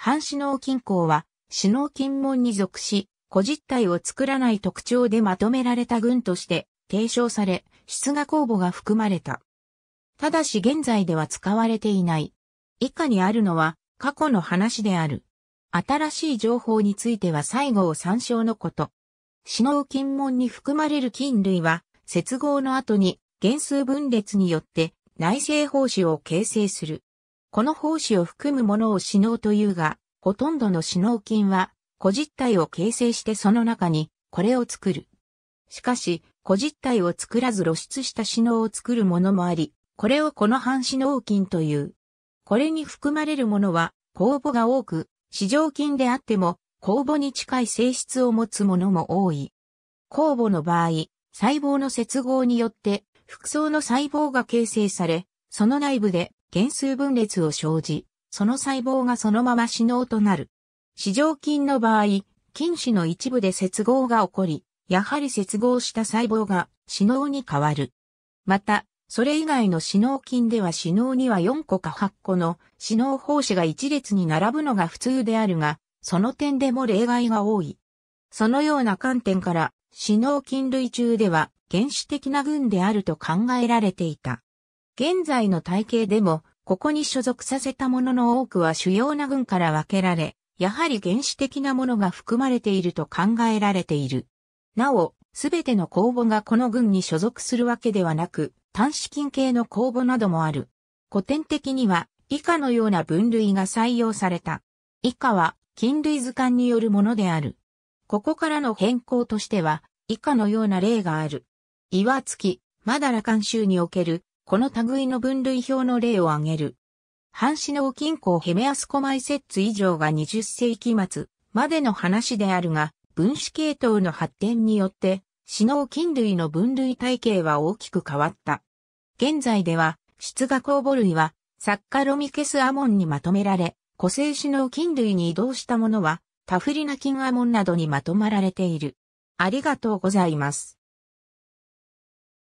半死脳均衡は、死脳金門に属し、個実体を作らない特徴でまとめられた群として提唱され、出画公募が含まれた。ただし現在では使われていない。以下にあるのは過去の話である。新しい情報については最後を参照のこと。死脳金門に含まれる菌類は、接合の後に原数分裂によって内製胞子を形成する。この胞子を含むものを死脳というが、ほとんどの死脳菌は、個実体を形成してその中に、これを作る。しかし、個実体を作らず露出した死脳を作るものもあり、これをこの半死脳菌という。これに含まれるものは、酵母が多く、市場菌であっても、酵母に近い性質を持つものも多い。酵母の場合、細胞の接合によって、複層の細胞が形成され、その内部で減数分裂を生じ、その細胞がそのまま死脳となる。死状菌の場合、菌糸の一部で接合が起こり、やはり接合した細胞が死脳に変わる。また、それ以外の死脳菌では死脳には4個か8個の死脳胞子が一列に並ぶのが普通であるが、その点でも例外が多い。そのような観点から、死脳菌類中では原始的な群であると考えられていた。現在の体系でも、ここに所属させたものの多くは主要な軍から分けられ、やはり原始的なものが含まれていると考えられている。なお、すべての公募がこの軍に所属するわけではなく、単子金系の公募などもある。古典的には、以下のような分類が採用された。以下は、菌類図鑑によるものである。ここからの変更としては、以下のような例がある。岩月、まだら監修における、この類の分類表の例を挙げる。半紙の金庫ヘメアスコマイセッツ以上が20世紀末までの話であるが、分子系統の発展によって、死の菌類の分類体系は大きく変わった。現在では、出芽酵母類は、サッカロミケスアモンにまとめられ、個性死の菌類に移動したものは、タフリナ菌アモンなどにまとまられている。ありがとうございます。